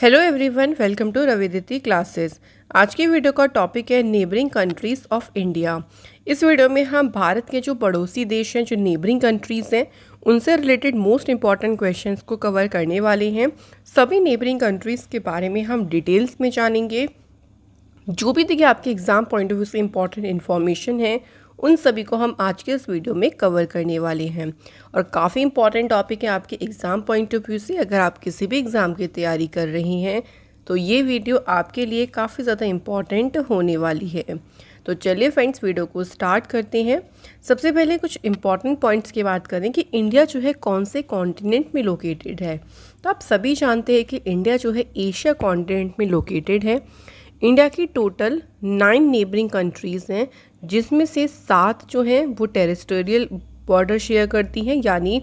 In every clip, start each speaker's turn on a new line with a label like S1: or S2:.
S1: Hello everyone welcome to Raviditi classes आज की video का टॉपिक है नेबरिंग कंट्रीज़ ऑफ इंडिया इस वीडियो में हम भारत के जो पड़ोसी देश हैं जो नेबरिंग कंट्रीज़ हैं उनसे रिलेटेड मोस्ट इंपॉर्टेंट क्वेश्चंस को कवर करने वाले हैं सभी नेबरिंग कंट्रीज़ के बारे में हम डिटेल्स में जानेंगे जो भी देखिए आपके एग्ज़ाम पॉइंट ऑफ व्यू से इंपॉर्टेंट इन्फॉर्मेशन है उन सभी को हम आज के इस वीडियो में कवर करने वाले हैं और काफ़ी इंपॉर्टेंट टॉपिक है आपके एग्ज़ाम पॉइंट ऑफ व्यू से अगर आप किसी भी एग्ज़ाम की तैयारी कर रही हैं तो ये वीडियो आपके लिए काफ़ी ज़्यादा इम्पॉर्टेंट होने वाली है तो चलिए फ्रेंड्स वीडियो को स्टार्ट करते हैं सबसे पहले कुछ इम्पॉर्टेंट पॉइंट्स की बात करें कि इंडिया जो है कौन से कॉन्टिनेंट में लोकेटेड है तो आप सभी जानते हैं कि इंडिया जो है एशिया कॉन्टिनेंट में लोकेटेड है इंडिया की टोटल नाइन नेबरिंग कंट्रीज़ हैं जिसमें से सात जो हैं वो टेरिस्टोरियल बॉर्डर शेयर करती हैं यानी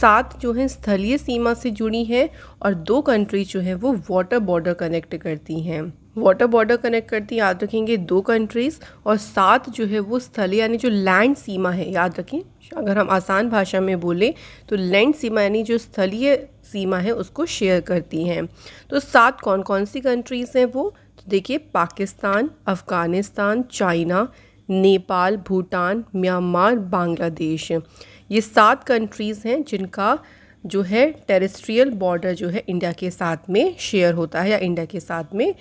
S1: सात जो हैं स्थलीय सीमा से जुड़ी हैं और दो कंट्री जो हैं वो वाटर बॉर्डर कनेक्ट करती हैं वाटर बॉर्डर कनेक्ट करती हैं याद रखेंगे दो कंट्रीज़ और सात जो है वो स्थल यानी जो लैंड सीमा है याद रखें अगर हम आसान भाषा में बोलें तो लैंड सीमा यानी जो स्थलीय सीमा है उसको शेयर करती हैं तो सात कौन कौन सी कंट्रीज़ हैं वो तो देखिए पाकिस्तान अफ़गानिस्तान चाइना नेपाल भूटान म्यांमार बांग्लादेश ये सात कंट्रीज़ हैं जिनका जो है टेरेस्ट्रियल बॉर्डर जो है इंडिया के साथ में शेयर होता है या इंडिया के साथ में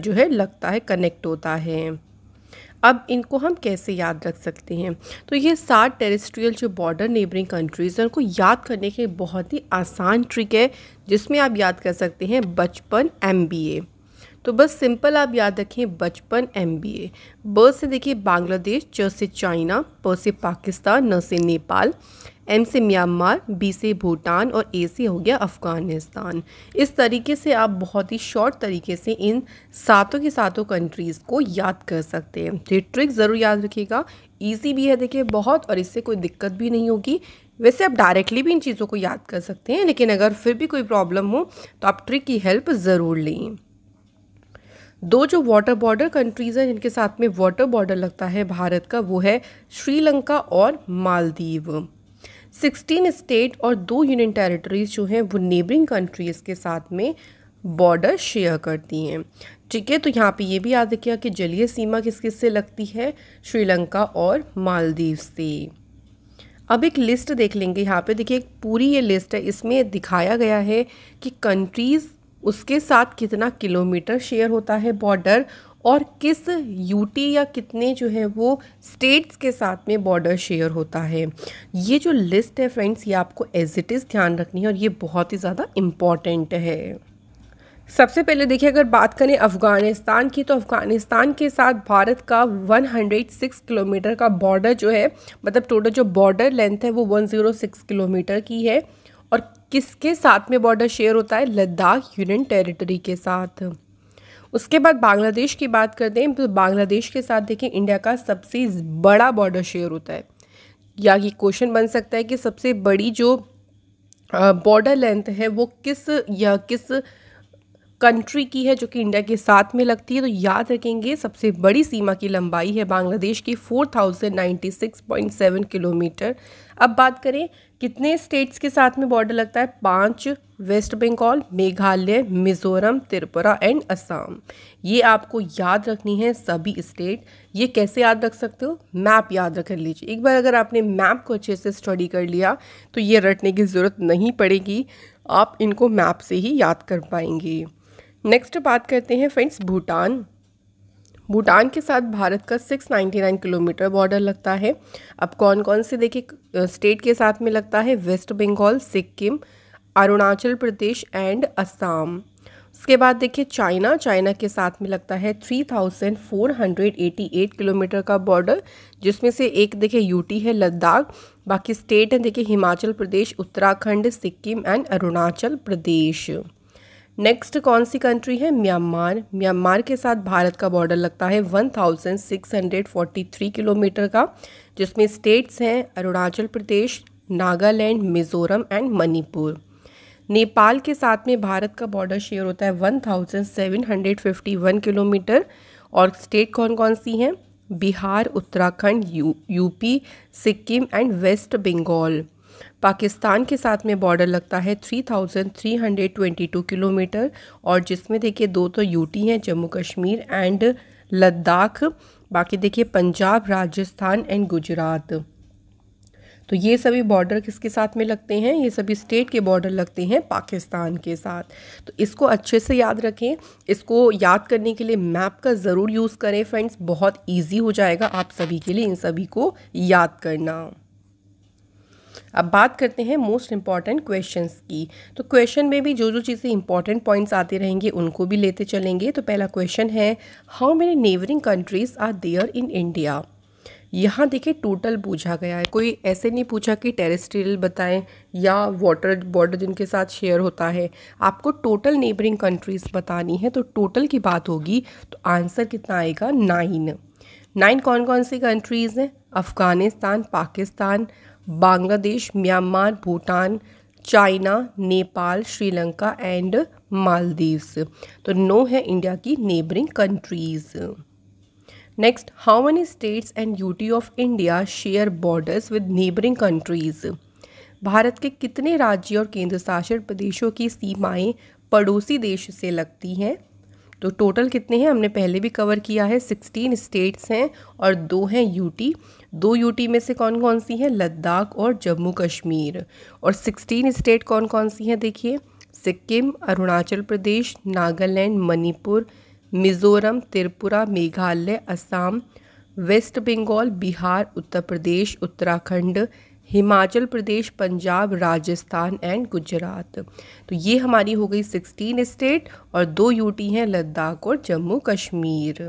S1: जो है लगता है कनेक्ट होता है अब इनको हम कैसे याद रख सकते हैं तो ये सात टेरेस्ट्रियल जो बॉर्डर नेबरिंग कंट्रीज़ हैं उनको याद करने के बहुत ही आसान ट्रिक है जिसमें आप याद कर सकते हैं बचपन एम बी ए तो बस सिंपल आप याद रखें बचपन एम बी ए ब से देखिए बांग्लादेश च से चाइना प से पाकिस्तान न से नेपाल एम से म्यांमार बी से भूटान और ए से हो गया अफ़गानिस्तान इस तरीके से आप बहुत ही शॉर्ट तरीके से इन सातों की सातों कंट्रीज़ को याद कर सकते हैं तो ये ट्रिक ज़रूर याद रखिएगा ईजी भी है देखिए बहुत और इससे कोई दिक्कत भी नहीं होगी वैसे आप डायरेक्टली भी इन चीज़ों को याद कर सकते हैं लेकिन अगर फिर भी कोई प्रॉब्लम हो तो आप ट्रिक की हेल्प ज़रूर लें दो जो वाटर बॉर्डर कंट्रीज़ हैं जिनके साथ में वाटर बॉर्डर लगता है भारत का वो है श्रीलंका और मालदीव सिक्सटीन स्टेट और दो यूनियन टेरिटरीज जो हैं वो नेबरिंग कंट्रीज़ के साथ में बॉर्डर शेयर करती हैं ठीक है तो यहाँ पे ये भी याद रखिए कि जलीय सीमा किस किस से लगती है श्रीलंका और मालदीव से अब एक लिस्ट देख लेंगे यहाँ पे देखिए पूरी ये लिस्ट है इसमें दिखाया गया है कि कंट्रीज़ उसके साथ कितना किलोमीटर शेयर होता है बॉर्डर और किस यूटी या कितने जो है वो स्टेट्स के साथ में बॉर्डर शेयर होता है ये जो लिस्ट है फ्रेंड्स ये आपको एज इट इज़ ध्यान रखनी है और ये बहुत ही ज़्यादा इम्पॉर्टेंट है सबसे पहले देखिए अगर बात करें अफ़गानिस्तान की तो अफ़गानिस्तान के साथ भारत का 106 किलोमीटर का बॉर्डर जो है मतलब टोटल जो बॉर्डर लेंथ है वो 106 किलोमीटर की है और किसके साथ में बॉर्डर शेयर होता है लद्दाख यूनियन टेरिटरी के साथ उसके बाद बांग्लादेश की बात करते हैं तो बांग्लादेश के साथ देखें इंडिया का सबसे बड़ा बॉर्डर शेयर होता है या ये क्वेश्चन बन सकता है कि सबसे बड़ी जो बॉर्डर लेंथ है वो किस या किस कंट्री की है जो कि इंडिया के साथ में लगती है तो याद रखेंगे सबसे बड़ी सीमा की लंबाई है बांग्लादेश की 4096.7 किलोमीटर अब बात करें कितने स्टेट्स के साथ में बॉर्डर लगता है पांच वेस्ट बंगाल मेघालय मिजोरम त्रिपुरा एंड असम ये आपको याद रखनी है सभी स्टेट ये कैसे याद रख सकते हो मैप याद रख लीजिए एक बार अगर आपने मैप को अच्छे से स्टडी कर लिया तो ये रटने की ज़रूरत नहीं पड़ेगी आप इनको मैप से ही याद कर पाएंगे नेक्स्ट बात करते हैं फ्रेंड्स भूटान भूटान के साथ भारत का 699 किलोमीटर बॉर्डर लगता है अब कौन कौन से देखिए स्टेट के साथ में लगता है वेस्ट बंगाल सिक्किम अरुणाचल प्रदेश एंड असम उसके बाद देखिए चाइना चाइना के साथ में लगता है 3488 किलोमीटर का बॉर्डर जिसमें से एक देखिए यूटी है लद्दाख बाकी स्टेट हैं देखिए हिमाचल प्रदेश उत्तराखंड सिक्किम एंड अरुणाचल प्रदेश नेक्स्ट कौन सी कंट्री है म्यांमार म्यांमार के साथ भारत का बॉर्डर लगता है 1643 किलोमीटर का जिसमें स्टेट्स हैं अरुणाचल प्रदेश नागालैंड मिजोरम एंड मणिपुर नेपाल के साथ में भारत का बॉर्डर शेयर होता है 1751 किलोमीटर और स्टेट कौन कौन सी हैं Bihar Uttarakhand U UP Sikkim and West Bengal Pakistan के साथ में बॉर्डर लगता है 3,322 किलोमीटर और जिसमें देखिए दो तो यूटी हैं जम्मू कश्मीर एंड लद्दाख बाकी देखिए पंजाब राजस्थान एंड गुजरात तो ये सभी बॉर्डर किसके साथ में लगते हैं ये सभी स्टेट के बॉर्डर लगते हैं पाकिस्तान के साथ तो इसको अच्छे से याद रखें इसको याद करने के लिए मैप का ज़रूर यूज़ करें फ्रेंड्स बहुत ईजी हो जाएगा आप सभी के लिए इन सभी को याद करना अब बात करते हैं मोस्ट इम्पॉर्टेंट क्वेश्चन की तो क्वेश्चन में भी जो जो चीज़ें इंपॉर्टेंट पॉइंट्स आते रहेंगे उनको भी लेते चलेंगे तो पहला क्वेश्चन है how many neighbouring countries are there in India यहाँ देखिए टोटल पूछा गया है कोई ऐसे नहीं पूछा कि टेरेस्ट्रियल बताएं या वाटर बॉर्डर जिनके साथ शेयर होता है आपको टोटल नेबरिंग कंट्रीज़ बतानी है तो टोटल की बात होगी तो आंसर कितना आएगा नाइन नाइन कौन कौन सी कंट्रीज़ हैं Afghanistan Pakistan Bangladesh Myanmar Bhutan China Nepal Sri Lanka and Maldives तो नो है इंडिया की neighbouring countries next how many states and UT of India share borders with neighbouring countries Bharat के कितने राज्य और केंद्र शासित प्रदेशों की सीमाएं पड़ोसी देश से लगती हैं तो टोटल कितने हैं हमने पहले भी कवर किया है सिक्सटीन स्टेट्स हैं और दो हैं यूटी दो यूटी में से कौन कौन सी हैं लद्दाख और जम्मू कश्मीर और सिक्सटीन स्टेट कौन कौन सी हैं देखिए सिक्किम अरुणाचल प्रदेश नागालैंड मणिपुर मिज़ोरम त्रिपुरा मेघालय असम वेस्ट बंगाल बिहार उत्तर प्रदेश उत्तराखंड हिमाचल प्रदेश पंजाब राजस्थान एंड गुजरात तो ये हमारी हो गई सिक्सटीन स्टेट और दो यूटी हैं लद्दाख और जम्मू कश्मीर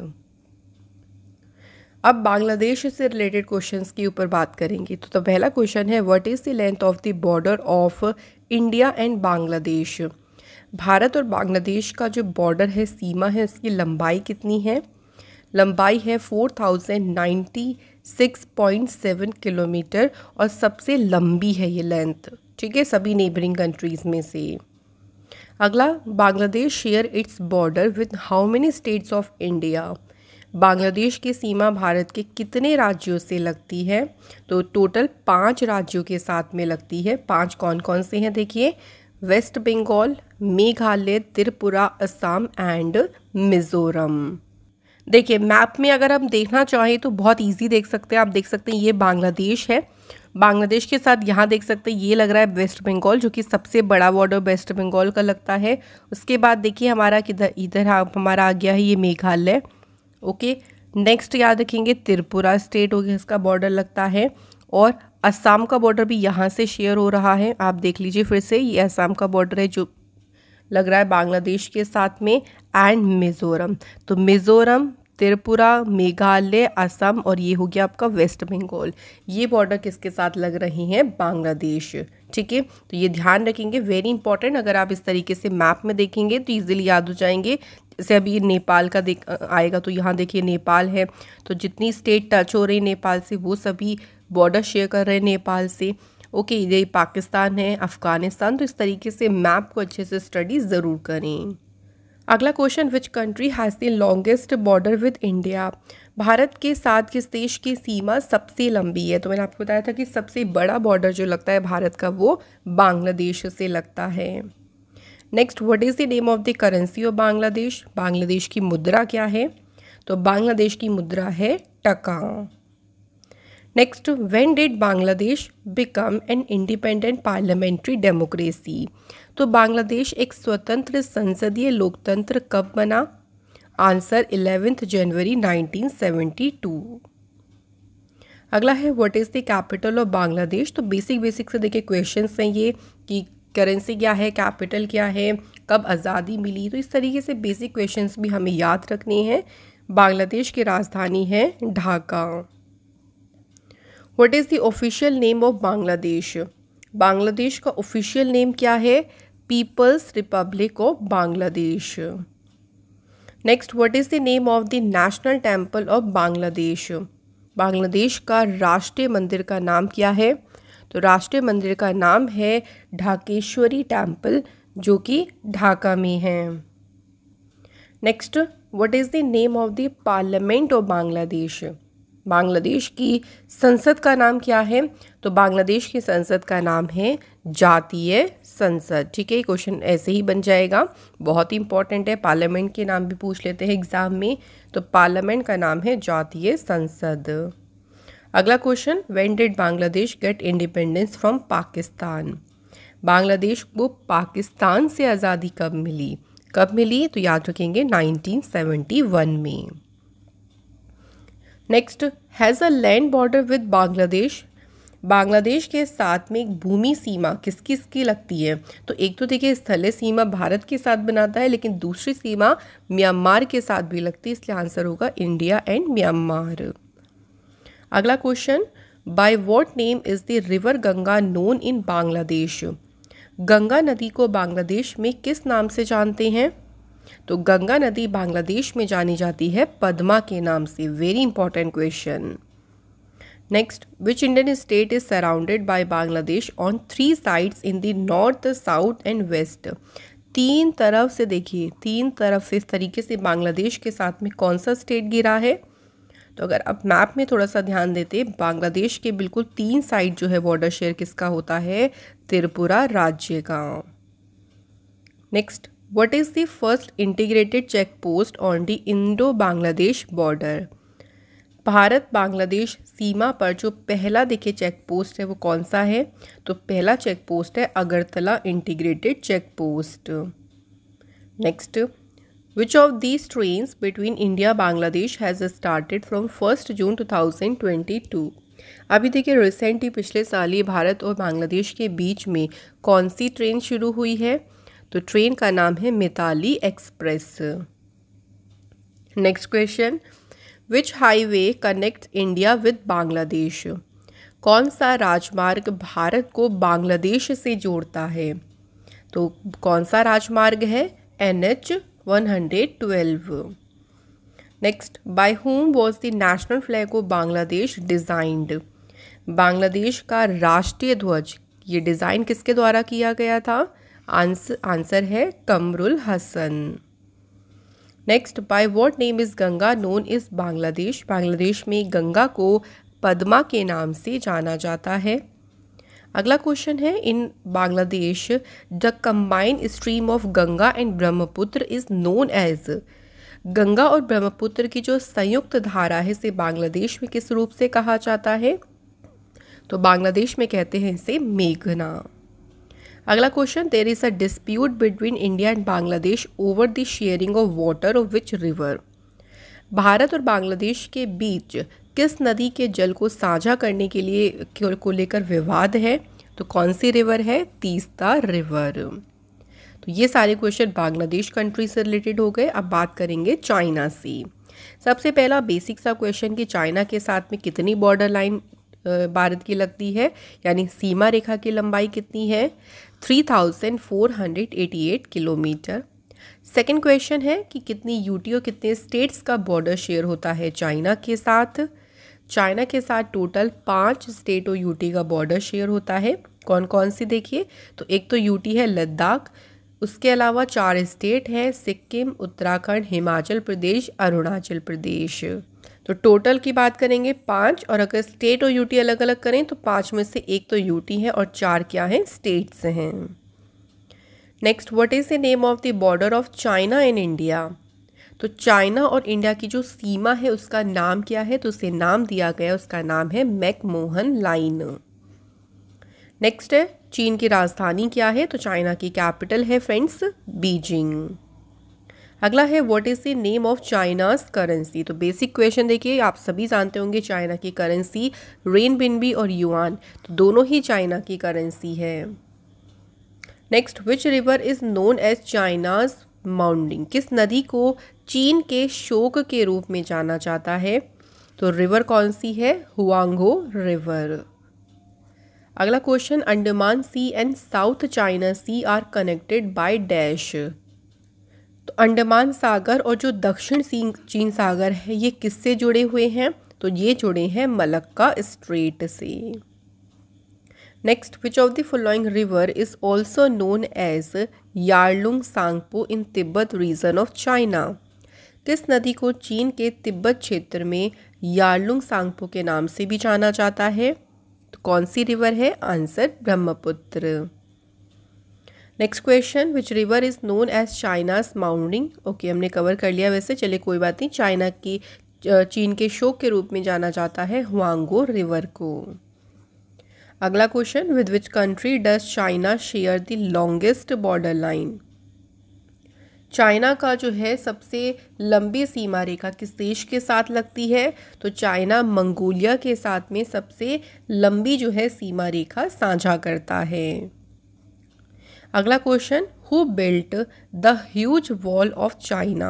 S1: अब बांग्लादेश से रिलेटेड क्वेश्चंस के ऊपर बात करेंगे तो, तो पहला क्वेश्चन है what is the length of the border of India and Bangladesh Bharat और बांग्लादेश का जो बॉर्डर है सीमा है उसकी लंबाई कितनी है लंबाई है फोर थाउजेंड नाइन्टी 6.7 किलोमीटर और सबसे लंबी है ये लेंथ ठीक है सभी नेबरिंग कंट्रीज़ में से अगला Bangladesh share its border with how many states of India Bangladesh की सीमा भारत के कितने राज्यों से लगती है तो टोटल पाँच राज्यों के साथ में लगती है पाँच कौन कौन से हैं देखिए वेस्ट बंगाल मेघालय त्रिपुरा असम एंड मिज़ोरम देखिए मैप में अगर हम देखना चाहें तो बहुत ईजी देख सकते हैं आप देख सकते हैं ये बांग्लादेश है बांग्लादेश के साथ यहाँ देख सकते हैं ये लग रहा है वेस्ट बंगाल जो कि सबसे बड़ा बॉर्डर वेस्ट बंगाल का लगता है उसके बाद देखिए हमारा किधर इधर हाँ, हमारा आ गया है ये मेघालय ओके नेक्स्ट याद रखेंगे त्रिपुरा स्टेट हो गया इसका बॉर्डर लगता है और असम का बॉर्डर भी यहाँ से शेयर हो रहा है आप देख लीजिए फिर से ये असम का बॉर्डर है जो लग रहा है बांग्लादेश के साथ में एंड मिज़ोरम तो मिज़ोरम त्रिपुरा मेघालय असम और ये हो गया आपका वेस्ट बंगाल ये बॉर्डर किसके साथ लग रही हैं बांग्लादेश ठीक है तो ये ध्यान रखेंगे वेरी इंपॉर्टेंट अगर आप इस तरीके से मैप में देखेंगे तो ईजिली याद हो जाएंगे जैसे अभी नेपाल का देख आएगा तो यहाँ देखिए नेपाल है तो जितनी स्टेट टच हो रही नेपाल से वो सभी बॉर्डर शेयर कर रहे हैं नेपाल से ओके ये पाकिस्तान है अफ़गानिस्तान तो इस तरीके से मैप को अच्छे से स्टडी ज़रूर करें अगला question which country has the longest border with India Bharat के साथ किस देश की सीमा सबसे लंबी है तो मैंने आपको बताया था कि सबसे बड़ा बॉर्डर जो लगता है भारत का वो बांग्लादेश से लगता है next what is the name of the currency of Bangladesh Bangladesh की मुद्रा क्या है तो बांग्लादेश की मुद्रा है taka next when did Bangladesh become an independent parliamentary democracy तो बांग्लादेश एक स्वतंत्र संसदीय लोकतंत्र कब बना आंसर इलेवेंथ जनवरी 1972 अगला है what is the capital of Bangladesh तो बेसिक बेसिक से देखिए क्वेश्चन हैं ये कि करेंसी क्या है कैपिटल क्या है कब आज़ादी मिली तो इस तरीके से बेसिक क्वेश्चन भी हमें याद रखने हैं बांग्लादेश की राजधानी है Dhaka what is the official name of Bangladesh Bangladesh का ऑफिशियल नेम क्या है people's republic of Bangladesh next what is the name of the national temple of Bangladesh Bangladesh का राष्ट्रीय मंदिर का नाम क्या है तो राष्ट्रीय मंदिर का नाम है ढाकेश्वरी टेम्पल जो कि ढाका में है next what is the name of the parliament of Bangladesh Bangladesh की संसद का नाम क्या है तो बांग्लादेश की संसद का नाम है जातीय संसद ठीक है क्वेश्चन ऐसे ही बन जाएगा बहुत ही इंपॉर्टेंट है पार्लियामेंट के नाम भी पूछ लेते हैं एग्जाम में तो पार्लियामेंट का नाम है जातीय संसद अगला question when did Bangladesh get independence from Pakistan Bangladesh को पाकिस्तान से आज़ादी कब मिली कब मिली तो याद रखेंगे 1971 में next has a land border with Bangladesh Bangladesh के साथ में एक भूमि सीमा किस किस की लगती है तो एक तो देखिए स्थलीय सीमा भारत के साथ बनाता है लेकिन दूसरी सीमा म्यांमार के साथ भी लगती है इसलिए आंसर होगा इंडिया एंड म्यांमार अगला question by what name is the river Ganga known in Bangladesh Ganga नदी को बांग्लादेश में किस नाम से जानते हैं तो गंगा नदी बांग्लादेश में जानी जाती है पद्मा के नाम से very important question Next, which Indian state is surrounded by Bangladesh on three sides in the north, south and west? तीन तरफ से देखिए तीन तरफ से इस तरीके से बांग्लादेश के साथ में कौन सा स्टेट गिरा है तो अगर आप मैप में थोड़ा सा ध्यान देते बांग्लादेश के बिल्कुल तीन साइड जो है बॉर्डर शेयर किसका होता है त्रिपुरा राज्य का next what is the first integrated check post on the Indo Bangladesh border Bharat Bangladesh सीमा पर जो पहला देखिए चेक पोस्ट है वो कौन सा है तो पहला चेक पोस्ट है Agartala integrated check post next train between India Bangladesh has started from first June two thousand twenty 2022? अभी देखिए रिसेंटली पिछले साल ही भारत और बांग्लादेश के बीच में कौन सी ट्रेन शुरू हुई है तो ट्रेन का नाम है Mitali express next question which highway connect India with Bangladesh कौन सा राजमार्ग भारत को बांग्लादेश से जोड़ता है तो कौन सा राजमार्ग है N H one hundred twelve next by whom was the national flag of Bangladesh designed Bangladesh का राष्ट्रीय ध्वज ये डिज़ाइन किसके द्वारा किया गया था आंसर आंसर है Quamrul Hassan next by what name is Ganga known is Bangladesh Bangladesh में गंगा को पद्मा के नाम से जाना जाता है अगला क्वेश्चन है in Bangladesh the combined stream of Ganga and Brahmaputra is known as Ganga और ब्रह्मपुत्र की जो संयुक्त धारा है इसे बांग्लादेश में किस रूप से कहा जाता है तो बांग्लादेश में कहते हैं इसे मेघना अगला question there is a dispute between India and Bangladesh over the sharing of water of which river Bharat और बांग्लादेश के बीच किस नदी के जल को साझा करने के लिए को लेकर विवाद है तो कौन सी रिवर है तीसता रिवर तो ये सारे क्वेश्चन बांग्लादेश कंट्री से रिलेटेड हो गए अब बात करेंगे चाइना से सबसे पहला बेसिक सा क्वेश्चन कि चाइना के साथ में कितनी बॉर्डर लाइन भारत की लगती है यानी सीमा रेखा की लंबाई कितनी है 3,488 किलोमीटर सेकंड क्वेश्चन है कि कितनी यूटी और कितने स्टेट्स का बॉर्डर शेयर होता है चाइना के साथ चाइना के साथ टोटल पाँच स्टेट और यूटी का बॉर्डर शेयर होता है कौन कौन सी देखिए तो एक तो यूटी है लद्दाख उसके अलावा चार स्टेट हैं सिक्किम उत्तराखंड हिमाचल प्रदेश अरुणाचल प्रदेश तो टोटल की बात करेंगे पाँच और अगर स्टेट और यूटी अलग अलग करें तो पाँच में से एक तो यूटी है और चार क्या है स्टेट्स हैं next what is the name of the border of China and India तो चाइना और इंडिया की जो सीमा है उसका नाम क्या है तो उसे नाम दिया गया उसका नाम है मैकमोहन लाइन नेक्स्ट है चीन की राजधानी क्या है तो चाइना की कैपिटल है फ्रेंड्स बीजिंग अगला है what is the name of China's currency तो बेसिक क्वेश्चन देखिए आप सभी जानते होंगे चाइना की करेंसी रेन बिनबी और युआन तो दोनों ही चाइना की करेंसी है next which river is known as China's mourning किस नदी को चीन के शोक के रूप में जाना जाता है तो रिवर कौन सी है हुआंगो रिवर अगला question Andaman sea and South China sea are connected by dash तो अंडमान सागर और जो दक्षिण चीन सागर है ये किससे जुड़े हुए हैं तो ये जुड़े हैं मलक्का स्ट्रेट से next which of the following river is also known as Yarlung Tsangpo in Tibet region of China किस नदी को चीन के तिब्बत क्षेत्र में यारलुंग सांगपो के नाम से भी जाना जाता है तो कौन सी रिवर है answer Brahmaputra next question which river is known as China's mourning okay हमने कवर कर लिया वैसे चलिए कोई बात नहीं चाइना की चीन के शोक के रूप में जाना जाता है हुआंगो रिवर को अगला question with which country does China share the longest border line China का जो है सबसे लंबी सीमा रेखा किस देश के साथ लगती है तो चाइना मंगोलिया के साथ में सबसे लंबी जो है सीमा रेखा साझा करता है अगला question who built the huge wall of China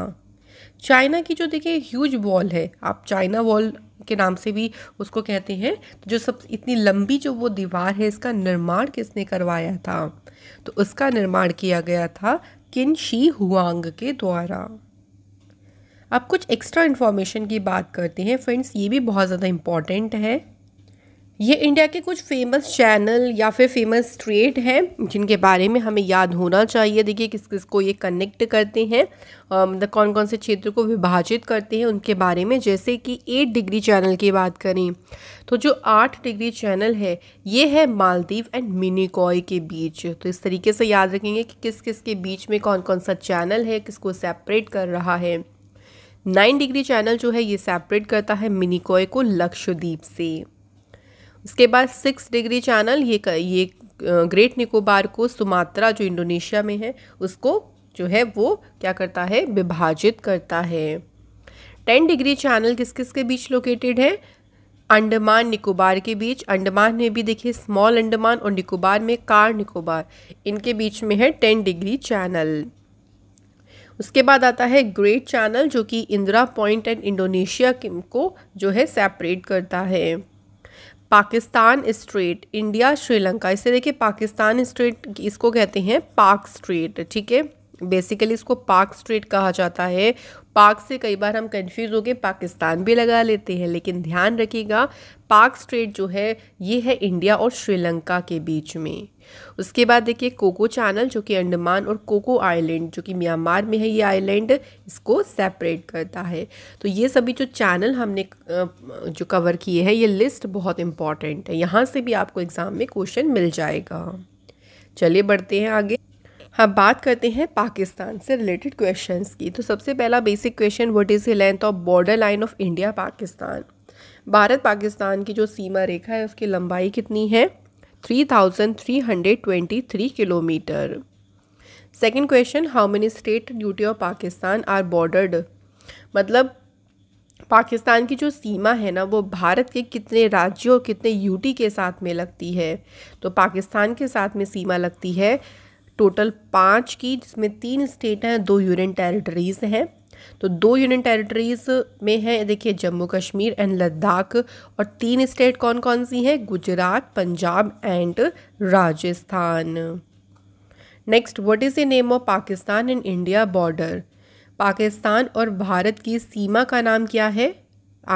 S1: China की जो देखिए ह्यूज वॉल है आप चाइना वॉल के नाम से भी उसको कहते हैं तो जो सब इतनी लंबी जो वो दीवार है इसका निर्माण किसने करवाया था तो उसका निर्माण किया गया था किन शी हुआंग के द्वारा अब कुछ एक्स्ट्रा इन्फॉर्मेशन की बात करते हैं फ्रेंड्स ये भी बहुत ज़्यादा इम्पॉर्टेंट है ये इंडिया के कुछ फेमस चैनल या फिर फेमस ट्रेड हैं जिनके बारे में हमें याद होना चाहिए देखिए किस किस को ये कनेक्ट करते हैं मतलब कौन कौन से क्षेत्र को विभाजित करते हैं उनके बारे में जैसे कि एट डिग्री चैनल की बात करें तो जो आठ डिग्री चैनल है ये है मालदीव एंड मिनिकॉय के बीच तो इस तरीके से याद रखेंगे कि किस किस के बीच में कौन कौन सा चैनल है किसको सेपरेट कर रहा है नाइन डिग्री चैनल जो है ये सेपरेट करता है मिनिकॉय को लक्षद्वीप से इसके बाद सिक्स डिग्री चैनल ये ये ग्रेट निकोबार को सुमात्रा जो इंडोनेशिया में है उसको जो है वो क्या करता है विभाजित करता है टेन डिग्री चैनल किस किस के बीच लोकेटेड है अंडमान निकोबार के बीच अंडमान में भी देखिए स्मॉल अंडमान और निकोबार में कार निकोबार इनके बीच में है टेन डिग्री चैनल उसके बाद आता है ग्रेट चैनल जो कि इंदिरा पॉइंट एंड इंडोनेशिया को जो है सेपरेट करता है पाकिस्तान स्ट्रेट इंडिया श्रीलंका इसे देखिए पाकिस्तान स्ट्रेट इसको कहते हैं पाक स्ट्रेट ठीक है बेसिकली इसको पाक स्ट्रेट कहा जाता है पाक से कई बार हम कंफ्यूज होकर पाकिस्तान भी लगा लेते हैं लेकिन ध्यान रखिएगा पाक स्ट्रेट जो है ये है इंडिया और श्रीलंका के बीच में उसके बाद देखिए कोको चैनल जो कि अंडमान और कोको आइलैंड जो कि म्यांमार में है ये आइलैंड इसको सेपरेट करता है तो ये सभी जो चैनल हमने जो कवर किए हैं ये लिस्ट बहुत इंपॉर्टेंट है यहाँ से भी आपको एग्ज़ाम में क्वेश्चन मिल जाएगा चलिए बढ़ते हैं आगे हम बात करते हैं पाकिस्तान से रिलेटेड क्वेश्चंस की तो सबसे पहला basic question what is the length of border line of India Pakistan Bharat Pakistan की जो सीमा रेखा है उसकी लंबाई कितनी है three kilometre second question how many state duty of Pakistan are bordered मतलब पाकिस्तान की जो सीमा है ना वो भारत के कितने राज्यों और कितने यूटी के साथ में लगती है तो पाकिस्तान के साथ में सीमा लगती है टोटल पाँच की जिसमें तीन स्टेट हैं दो यूनियन टेरिटरीज़ हैं तो दो यूनियन टेरिटरीज़ में है देखिए जम्मू कश्मीर एंड लद्दाख और तीन स्टेट कौन कौन सी हैं Gujarat Punjab and Rajasthan next what is the name of Pakistan and India border Pakistan और भारत की सीमा का नाम क्या है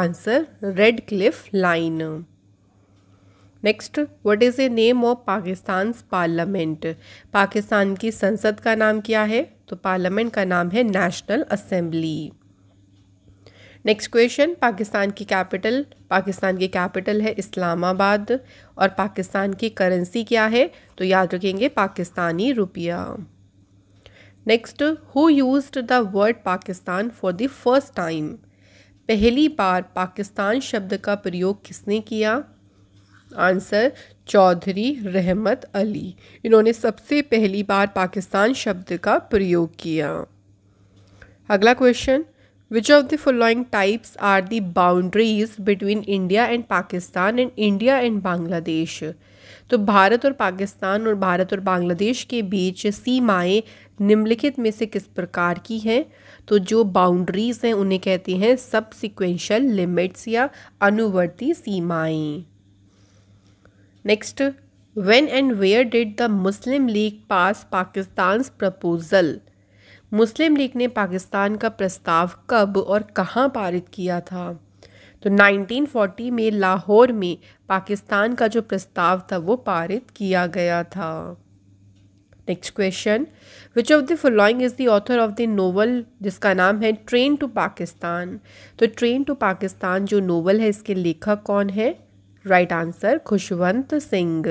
S1: answer Radcliffe line next what is a name of Pakistan parliament Pakistan की संसद का नाम क्या है तो पार्लियामेंट का नाम है national assembly next question Pakistan की कैपिटल पाकिस्तान की कैपिटल है इस्लामाबाद और पाकिस्तान की करेंसी क्या है तो याद रखेंगे पाकिस्तानी रुपया next who used the word Pakistan for the first time पहली बार पाकिस्तान शब्द का प्रयोग किसने किया आंसर चौधरी रहमत अली इन्होंने सबसे पहली बार पाकिस्तान शब्द का प्रयोग किया अगला question which of the following types are the boundaries between India and Pakistan and India and Bangladesh तो भारत और पाकिस्तान और भारत और बांग्लादेश के बीच सीमाएं निम्नलिखित में से किस प्रकार की हैं तो जो बाउंड्रीज़ हैं उन्हें कहते हैं सब सिक्वेंशल लिमिट्स या अनुवर्ती सीमाएं next when and where did the Muslim League pass Pakistan proposal Muslim League ने पाकिस्तान का प्रस्ताव कब और कहाँ पारित किया था तो 1940 में लाहौर में पाकिस्तान का जो प्रस्ताव था वो पारित किया गया था next question which of the following is the author of the novel जिसका नाम है ट्रेन टू पाकिस्तान तो ट्रेन टू पाकिस्तान जो नोवल है इसके लेखक कौन है राइट आंसर खुशवंत सिंह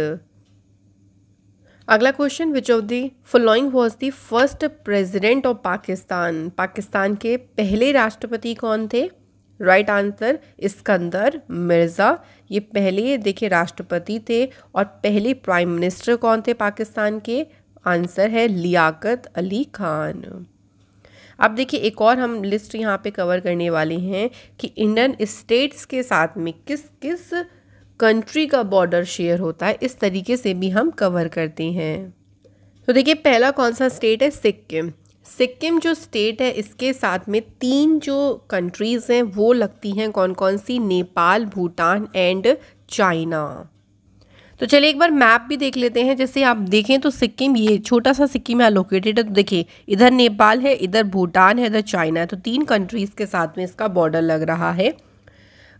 S1: अगला question which of the following was the first president of Pakistan Pakistan के पहले राष्ट्रपति कौन थे राइट आंसर इस्कंदर मिर्ज़ा ये पहले देखे राष्ट्रपति थे और पहले प्राइम मिनिस्टर कौन थे पाकिस्तान के आंसर है लियाकत अली खान अब देखिए एक और हम लिस्ट यहाँ पे कवर करने वाले हैं कि इंडियन स्टेट्स के साथ में किस किस कंट्री का बॉर्डर शेयर होता है इस तरीके से भी हम कवर करते हैं तो देखिए पहला कौन सा स्टेट है सिक्किम सिक्किम जो स्टेट है इसके साथ में तीन जो कंट्रीज़ हैं वो लगती हैं कौन कौन सी नेपाल भूटान एंड चाइना तो चलिए एक बार मैप भी देख लेते हैं जैसे आप देखें तो सिक्किम ये छोटा सा सिक्किम यहाँ लोकेटेड है तो देखिए इधर नेपाल है इधर भूटान है इधर चाइना है तो तीन कंट्रीज़ के साथ में इसका बॉर्डर लग रहा है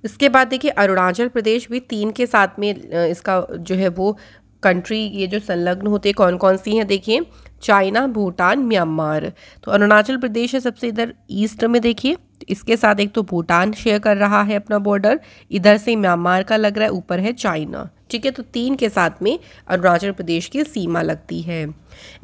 S1: इसके बाद देखिए अरुणाचल प्रदेश भी तीन के साथ में इसका जो है वो कंट्री ये जो संलग्न होते हैं कौन कौन सी हैं देखिए चाइना भूटान म्यांमार तो अरुणाचल प्रदेश है सबसे इधर ईस्ट में देखिए इसके साथ एक तो भूटान शेयर कर रहा है अपना बॉर्डर इधर से म्यांमार का लग रहा है ऊपर है चाइना ठीक है तो तीन के साथ में अरुणाचल प्रदेश की सीमा लगती है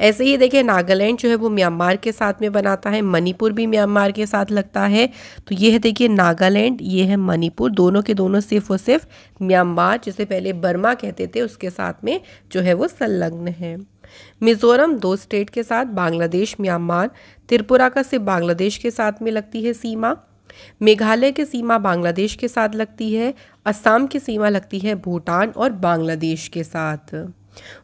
S1: ऐसे ही देखें नागालैंड जो है वो म्यांमार के साथ में बनाता है मणिपुर भी म्यांमार के साथ लगता है तो ये है देखिए नागालैंड ये है मणिपुर दोनों के दोनों सिर्फ और सिर्फ म्यांमार जिसे पहले बर्मा कहते थे उसके साथ में जो है वो संलग्न है मिजोरम दो स्टेट के साथ बांग्लादेश म्यांमार त्रिपुरा का सिर्फ बांग्लादेश के साथ में लगती है सीमा मेघालय की सीमा बांग्लादेश के साथ लगती है असम की सीमा लगती है भूटान और बांग्लादेश के साथ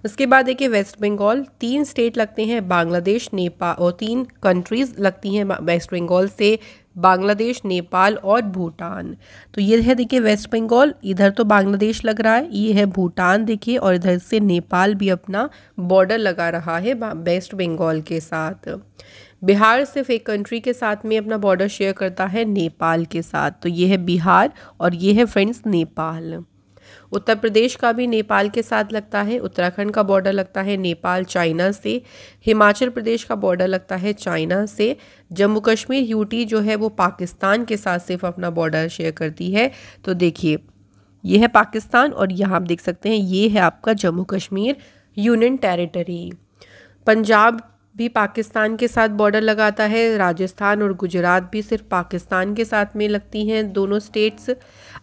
S1: उसके बाद देखिए वेस्ट बंगाल तीन स्टेट लगते हैं बांग्लादेश नेपाल और तीन कंट्रीज लगती हैं वेस्ट बंगाल से बांग्लादेश नेपाल और भूटान तो ये है देखिए वेस्ट बंगाल इधर तो बांग्लादेश लग रहा है ये है भूटान देखिए और इधर से नेपाल भी अपना बॉर्डर लगा रहा है वेस्ट बंगाल के साथ बिहार सिर्फ एक कंट्री के साथ में अपना बॉर्डर शेयर करता है नेपाल के साथ तो ये है बिहार और ये है फ्रेंड्स नेपाल उत्तर प्रदेश का भी नेपाल के साथ लगता है उत्तराखंड का बॉर्डर लगता है नेपाल चाइना से हिमाचल प्रदेश का बॉर्डर लगता है चाइना से जम्मू कश्मीर यूटी जो है वो पाकिस्तान के साथ सिर्फ अपना बॉर्डर शेयर करती है तो देखिए ये है पाकिस्तान और यहाँ आप देख सकते हैं ये है आपका जम्मू कश्मीर यूनियन टेरिटरी पंजाब भी पाकिस्तान के साथ बॉर्डर लगाता है राजस्थान और गुजरात भी सिर्फ पाकिस्तान के साथ में लगती हैं दोनों स्टेट्स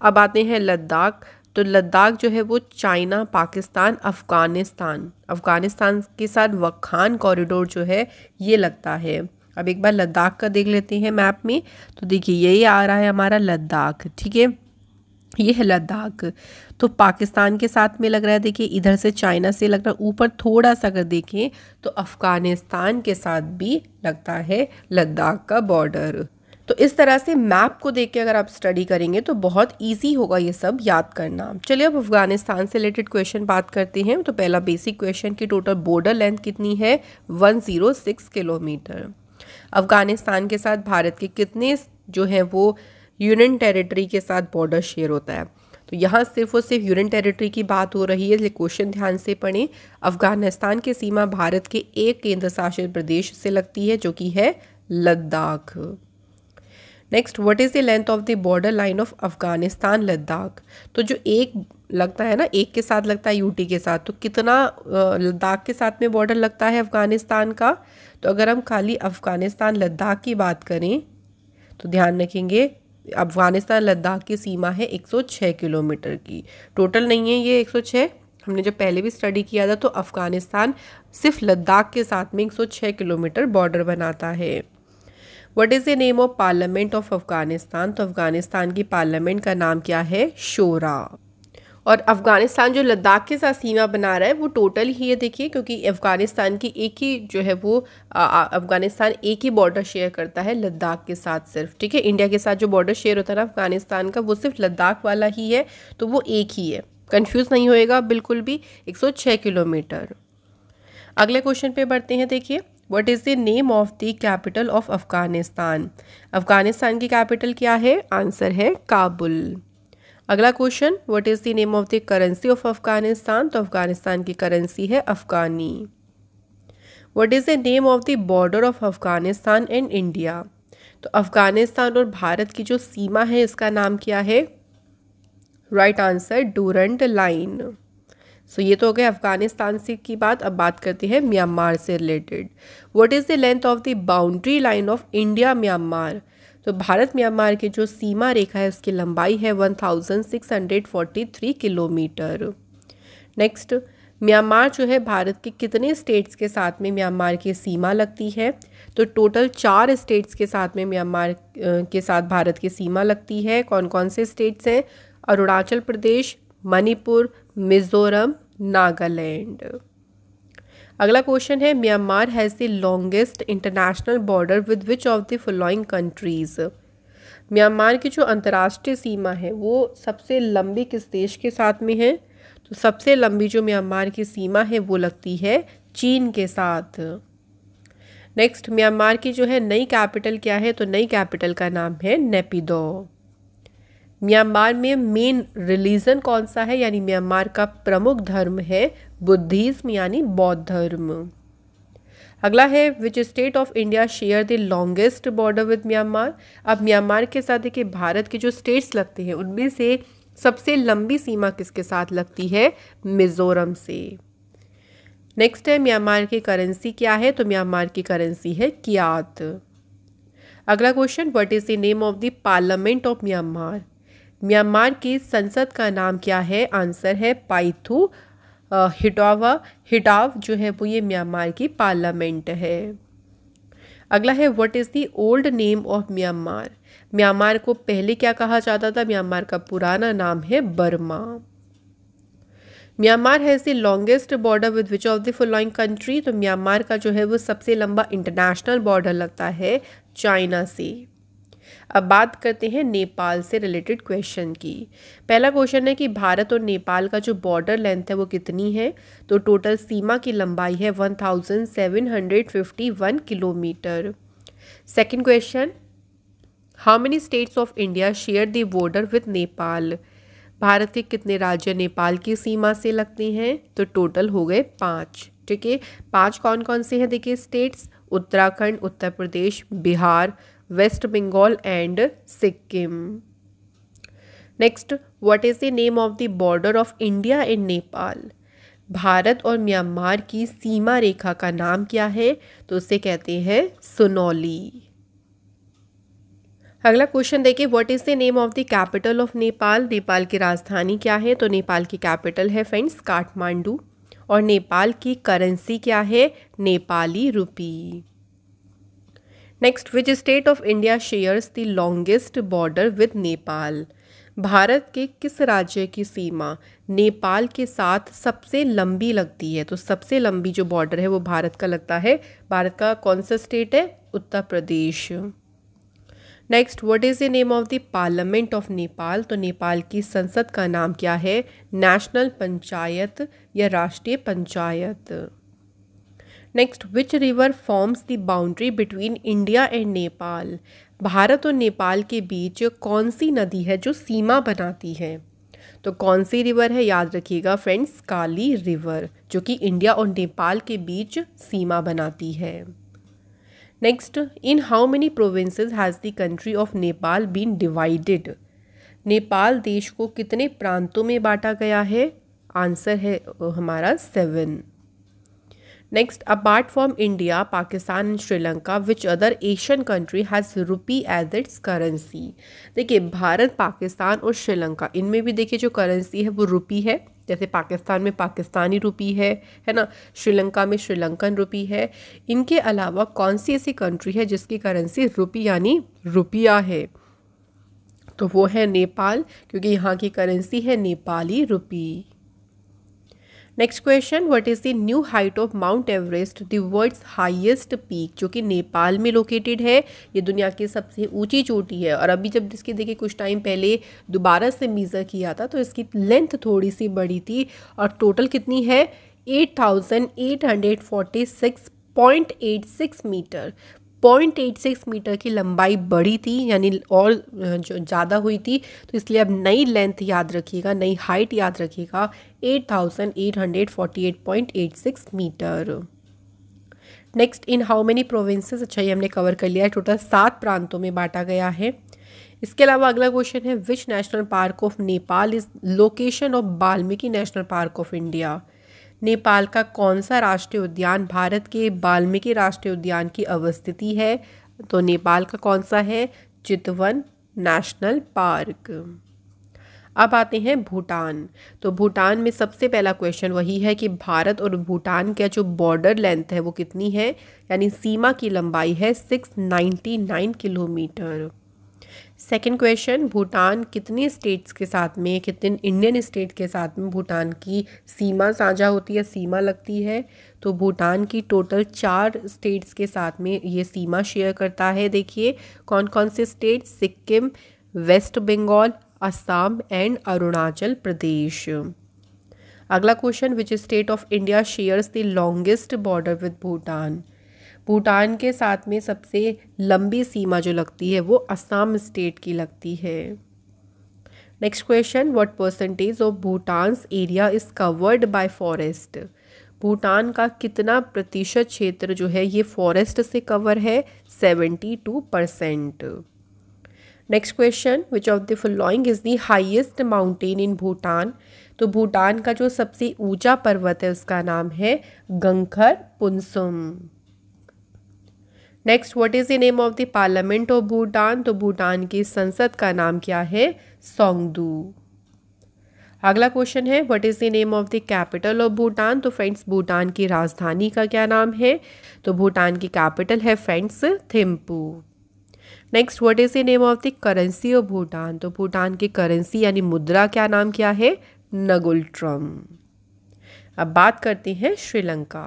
S1: अब आते हैं लद्दाख तो लद्दाख जो है वो चाइना पाकिस्तान अफ़गानिस्तान अफ़गानिस्तान के साथ वखान कॉरिडोर जो है ये लगता है अब एक बार लद्दाख का देख लेते हैं मैप में तो देखिए यही आ रहा है हमारा लद्दाख ठीक है ये है लद्दाख तो पाकिस्तान के साथ में लग रहा है देखिए इधर से चाइना से लग रहा है ऊपर थोड़ा सा अगर देखें तो अफ़गानिस्तान के साथ भी लगता है लद्दाख का बॉर्डर तो इस तरह से मैप को देख के अगर आप स्टडी करेंगे तो बहुत ईजी होगा ये सब याद करना चलिए अब अफगानिस्तान से रिलेटेड क्वेश्चन बात करते हैं तो पहला बेसिक क्वेश्चन की टोटल बॉर्डर लेंथ कितनी है 106 किलोमीटर अफगानिस्तान के साथ भारत के कितने जो हैं वो यूनियन टेरिटरी के साथ बॉर्डर शेयर होता है तो यहाँ सिर्फ और सिर्फ यूनियन टेरिटरी की बात हो रही है इसलिए क्वेश्चन ध्यान से पढ़ें अफगानिस्तान की सीमा भारत के एक केंद्र शासित प्रदेश से लगती है जो कि है Ladakh next what is the length of the border line of Afghanistan Ladakh तो जो एक लगता है ना एक के साथ लगता है यूटी के साथ तो कितना लद्दाख के साथ में बॉर्डर लगता है अफ़गानिस्तान का तो अगर हम खाली अफ़गानिस्तान लद्दाख की बात करें तो ध्यान रखेंगे अफ़गानिस्तान लद्दाख की सीमा है 106 किलोमीटर की टोटल नहीं है ये 106 हमने जब पहले भी स्टडी किया था तो अफ़गानिस्तान सिर्फ लद्दाख के साथ में 106 किलोमीटर बॉर्डर बनाता है what is the name of parliament of Afghanistan तो अफ़गानिस्तान की पार्लियामेंट का नाम क्या है शोरा और अफ़गानिस्तान जो लद्दाख के साथ सीमा बना रहा है वो टोटल ही है देखिए क्योंकि अफ़गानिस्तान की एक ही जो है वो अफ़गानिस्तान एक ही बॉर्डर शेयर करता है लद्दाख के साथ सिर्फ ठीक है इंडिया के साथ जो बॉर्डर शेयर होता है ना अफ़गानिस्तान का वो सिर्फ लद्दाख वाला ही है तो वो एक ही है कन्फ्यूज़ नहीं होएगा बिल्कुल भी एक किलोमीटर अगले क्वेश्चन पे बढ़ते हैं देखिए what is the name of the capital of Afghanistan Afghanistan की कैपिटल क्या है आंसर है काबुल अगला question what is the name of the currency of Afghanistan तो अफगानिस्तान की करेंसी है afghani what is the name of the border of Afghanistan and India तो अफगानिस्तान और भारत की जो सीमा है इसका नाम क्या है right answer Durand line so ये तो हो गया अफगानिस्तान से की बात अब बात करते हैं म्यांमार से related what is the length of the boundary line of India Myanmar तो भारत म्यांमार की जो सीमा रेखा है उसकी लंबाई है 1643 किलोमीटर नेक्स्ट म्यांमार जो है भारत के कितने स्टेट्स के साथ में म्यांमार की सीमा लगती है तो टोटल चार स्टेट्स के साथ में म्यांमार के साथ भारत की सीमा लगती है कौन कौन से स्टेट्स हैं अरुणाचल प्रदेश मणिपुर मिज़ोरम नागालैंड अगला क्वेश्चन है Myanmar has the longest international border with which of the following countries Myanmar की जो अंतर्राष्ट्रीय सीमा है वो सबसे लंबी किस देश के साथ में है तो सबसे लंबी जो म्यांमार की सीमा है वो लगती है चीन के साथ नेक्स्ट म्यांमार की जो है नई कैपिटल क्या है तो नई कैपिटल का नाम है नेपिदो म्यांमार में मेन रिलीजन कौन सा है यानी म्यांमार का प्रमुख धर्म है बुद्धिज़्म यानी बौद्ध धर्म अगला है which state of India share the longest border with Myanmar अब म्यांमार के साथ देखिए भारत के जो स्टेट्स लगते हैं उनमें से सबसे लंबी सीमा किसके साथ लगती है मिज़ोरम से नेक्स्ट है म्यांमार की करेंसी क्या है तो म्यांमार की करेंसी है कियात अगला question what is the name of the parliament of Myanmar Myanmar की संसद का नाम क्या है आंसर है पाइथू हिटावा हिटाव जो है वो ये म्यांमार की पार्लियामेंट है अगला है what is the old name of Myanmar Myanmar को पहले क्या कहा जाता था म्यांमार का पुराना नाम है Burma Myanmar has the longest border with which of the following country तो म्यांमार का जो है वो सबसे लंबा इंटरनेशनल बॉर्डर लगता है चाइना से अब बात करते हैं नेपाल से रिलेटेड क्वेश्चन की पहला क्वेश्चन है कि भारत और नेपाल का जो बॉर्डर लेंथ है वो कितनी है तो टोटल सीमा की लंबाई है 1751 kilometre second question how many states of India share the border with Nepal Bharat के कितने राज्य नेपाल की सीमा से लगते हैं तो टोटल हो गए पाँच ठीक है पाँच कौन कौन से हैं देखिए states Uttarakhand Uttar Pradesh Bihar west Bengal and Sikkim next what is the name of the border of India and Nepal Bharat और म्यांमार की सीमा रेखा का नाम क्या है तो उसे कहते हैं सुनौली अगला क्वेश्चन देखिए what is the name of the capital of Nepal Nepal की राजधानी क्या है तो नेपाल की कैपिटल है फ्रेंड्स काठमांडू और नेपाल की करेंसी क्या है Nepali rupee next which state of India shares the longest border with Nepal Bharat के किस राज्य की सीमा नेपाल के साथ सबसे लंबी लगती है तो सबसे लंबी जो बॉर्डर है वो भारत का लगता है भारत का कौन सा स्टेट है Uttar Pradesh next what is the name of the parliament of Nepal तो नेपाल की संसद का नाम क्या है नेशनल पंचायत या राष्ट्रीय panchayat next which river forms the boundary between India and Nepal Bharat और नेपाल के बीच कौन सी नदी है जो सीमा बनाती है तो कौन सी रिवर है याद रखिएगा फ्रेंड्स काली रिवर जो कि इंडिया और नेपाल के बीच सीमा बनाती है next in how many provinces has the country of Nepal been divided Nepal देश को कितने प्रांतों में बांटा गया है आंसर है हमारा seven next apart from India Pakistan and Sri Lanka which other Asian country has rupee as its currency देखिए भारत पाकिस्तान और श्रीलंका इनमें भी देखिए जो करेंसी है वो रुपी है जैसे पाकिस्तान में पाकिस्तानी रुपी है है ना श्रीलंका में श्रीलंकन रुपी है इनके अलावा कौन सी ऐसी कंट्री है जिसकी करेंसी रुपी यानी रुपया है तो वो है नेपाल क्योंकि यहाँ की करेंसी है Nepali rupee next question what is the new height of Mount Everest the world's highest peak जो कि नेपाल में लोकेटेड है ये दुनिया की सबसे ऊंची चोटी है और अभी जब इसकी देखिए कुछ टाइम पहले दोबारा से मीज़र किया था तो इसकी लेंथ थोड़ी सी बड़ी थी और टोटल कितनी है eight thousand eight hundred forty six point eight six metre 0.86 metre की लंबाई बढ़ी थी यानी और जो ज़्यादा हुई थी तो इसलिए अब नई लेंथ याद रखिएगा नई हाइट याद रखिएगा 8,848.86 metre next in how many provinces अच्छा ये हमने कवर कर लिया है टोटल सात प्रांतों में बांटा गया है इसके अलावा अगला क्वेश्चन है which national park of Nepal is location of Balmiki national park of India Nepal का कौन सा राष्ट्रीय उद्यान भारत के बाल्मीकि राष्ट्रीय उद्यान की अवस्थिति है तो नेपाल का कौन सा है चितवन नेशनल पार्क अब आते हैं भूटान तो भूटान में सबसे पहला क्वेश्चन वही है कि भारत और भूटान का जो बॉर्डर लेंथ है वो कितनी है यानी सीमा की लंबाई है six ninety nine kilometre second question Bhutan कितने स्टेट्स के साथ में कितने इंडियन स्टेट के साथ में भूटान की सीमा साझा होती है सीमा लगती है तो भूटान की टोटल चार स्टेट्स के साथ में ये सीमा शेयर करता है देखिए कौन कौन से state Sikkim west Bengal Assam and Arunachal Pradesh अगला question which state of India shares the longest border with Bhutan Bhutan के साथ में सबसे लंबी सीमा जो लगती है वो असम स्टेट की लगती है next question what percentage of Bhutan's area is covered by forest Bhutan का कितना प्रतिशत क्षेत्र जो है ये फॉरेस्ट से कवर है seventy two percent next question which of the following is the highest mountain in Bhutan तो भूटान का जो सबसे ऊंचा पर्वत है उसका नाम है Gangkhar Puensum next what is the name of the parliament of Bhutan तो भूटान की संसद का नाम क्या है सोंगदू अगला क्वेश्चन है what is the name of the capital of Bhutan तो फ्रेंड्स भूटान की राजधानी का क्या नाम है तो भूटान की कैपिटल है friends Thimphu next what is the name of the currency of Bhutan तो भूटान की करेंसी यानी मुद्रा क्या नाम क्या है नगुलट्रम अब बात करते हैं श्रीलंका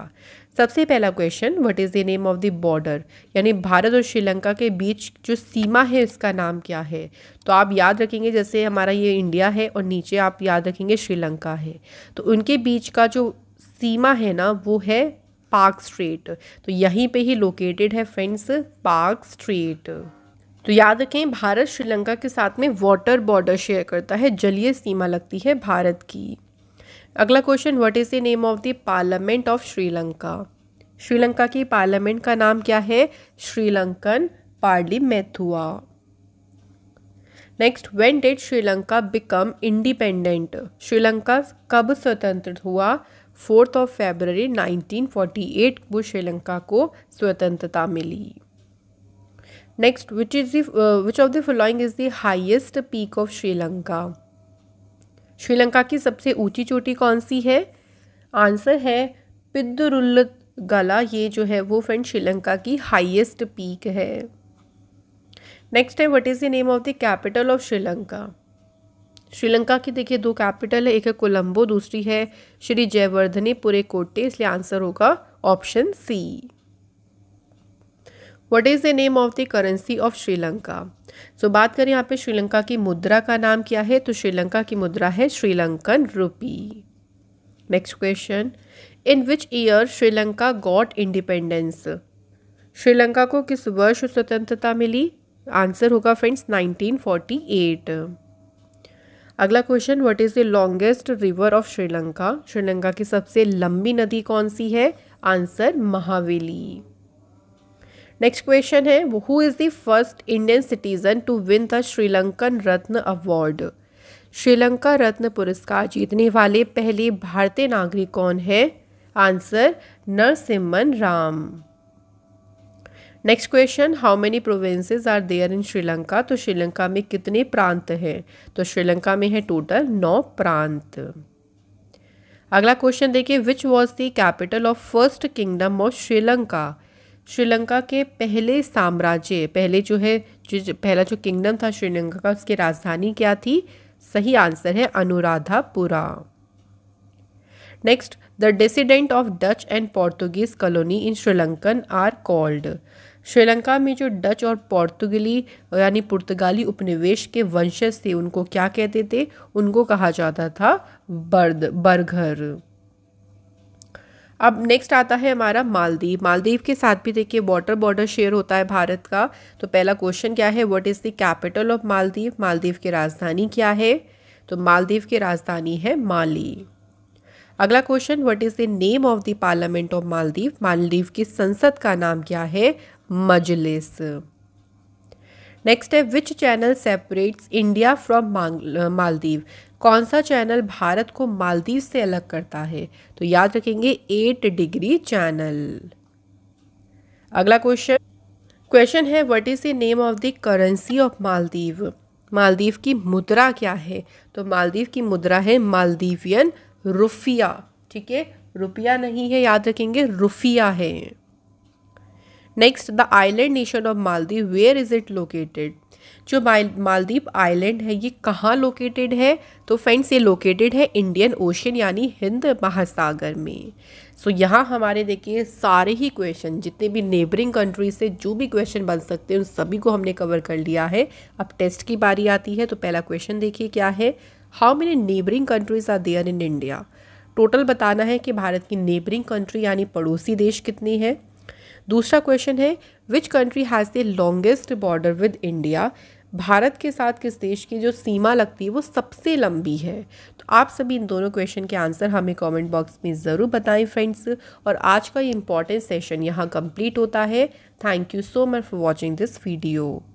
S1: सबसे पहला question what is the name of the border यानी भारत और श्रीलंका के बीच जो सीमा है इसका नाम क्या है तो आप याद रखेंगे जैसे हमारा ये इंडिया है और नीचे आप याद रखेंगे श्रीलंका है तो उनके बीच का जो सीमा है ना वो है पार्क स्ट्रीट तो यहीं पे ही लोकेटेड है फ्रेंड्स पार्क स्ट्रीट तो याद रखें भारत श्रीलंका के साथ में वाटर बॉर्डर शेयर करता है जलीय सीमा लगती है भारत की अगला question what is the name of the parliament of Sri Lanka Sri Lanka की पार्लियामेंट का नाम क्या है श्रीलंकन पार्ली मैथुआ next when did Sri Lanka become independent Sri Lanka कब स्वतंत्र हुआ फोर्थ ऑफ फेबररी 1948 को श्रीलंका को स्वतंत्रता मिली next which is which of the following is the highest peak of Sri Lanka Sri Lanka की सबसे ऊंची चोटी कौन सी है आंसर है पिद्दुरुल्लत गला ये जो है वो फ्रेंड श्रीलंका की हाईएस्ट पीक है नेक्स्ट है what is the name of the capital of Sri Lanka Sri Lanka की देखिए दो कैपिटल है एक है कोलंबो दूसरी है श्री जयवर्धने पुरे कोटे इसलिए आंसर होगा option C what is the name of the currency of Sri Lanka so बात करें यहाँ पे श्रीलंका की मुद्रा का नाम क्या है तो श्रीलंका की मुद्रा है Sri Lankan rupee next question in which year Sri Lanka got independence Sri Lanka को किस वर्ष स्वतंत्रता मिली आंसर होगा फ्रेंड्स 1948 अगला question what is the longest river of Sri Lanka Sri Lanka की सबसे लंबी नदी कौन सी है आंसर महावेली नेक्स्ट क्वेश्चन है who is the first Indian citizen to win the Sri Lankan Ratna award Sri Lanka Ratna पुरस्कार जीतने वाले पहले भारतीय नागरिक कौन है answer Narasimhan Ram next question how many provinces are there in Sri Lanka तो श्रीलंका में कितने प्रांत हैं तो श्रीलंका में है टोटल नौ प्रांत अगला क्वेश्चन देखिए which was the capital of first kingdom of Sri Lanka Sri Lanka के पहले साम्राज्य पहले जो है जो पहला जो किंगडम था श्रीलंका का उसकी राजधानी क्या थी सही आंसर है Anuradhapura next the descendant of Dutch and Portuguese colony in Sri Lankan are called Sri Lanka में जो डच और पोर्तुगली यानी पुर्तगाली उपनिवेश के वंशज थे उनको क्या कहते थे उनको कहा जाता था बर्द बरघर अब नेक्स्ट आता है हमारा मालदीव मालदीव के साथ भी देखिए वाटर बॉर्डर शेयर होता है भारत का तो पहला क्वेश्चन क्या है what is the capital of Maldives Maldives की राजधानी क्या है तो मालदीव की राजधानी है माली अगला question what is the name of the parliament of Maldives Maldives की संसद का नाम क्या है मजलिस नेक्स्ट है which channel separates India from Maldives कौन सा चैनल भारत को मालदीव से अलग करता है तो याद रखेंगे एट डिग्री चैनल अगला क्वेश्चन क्वेश्चन है what is the name of the currency of Maldives Maldives की मुद्रा क्या है तो मालदीव की मुद्रा है मालदीवियन रुफिया ठीक है रुपया नहीं है याद रखेंगे रुफिया है next the island nation of Maldives where is it located जो मालदीप आइलैंड है ये कहाँ लोकेटेड है तो फ्रेंड्स ये लोकेटेड है इंडियन ओशन यानी हिंद महासागर में सो so, यहाँ हमारे देखिए सारे ही क्वेश्चन जितने भी नेबरिंग कंट्री से जो भी क्वेश्चन बन सकते हैं उन सभी को हमने कवर कर लिया है अब टेस्ट की बारी आती है तो पहला क्वेश्चन देखिए क्या है how many neighbouring countries are there in India total बताना है कि भारत की नेबरिंग कंट्री यानी पड़ोसी देश कितनी है दूसरा क्वेश्चन है which country has the longest border with India Bharat के साथ किस देश की जो सीमा लगती है वो सबसे लंबी है तो आप सभी इन दोनों क्वेश्चन के आंसर हमें कमेंट बॉक्स में ज़रूर बताएं फ्रेंड्स और आज का ये इम्पॉर्टेंट सेशन यहाँ कंप्लीट होता है thank you so much for watching this video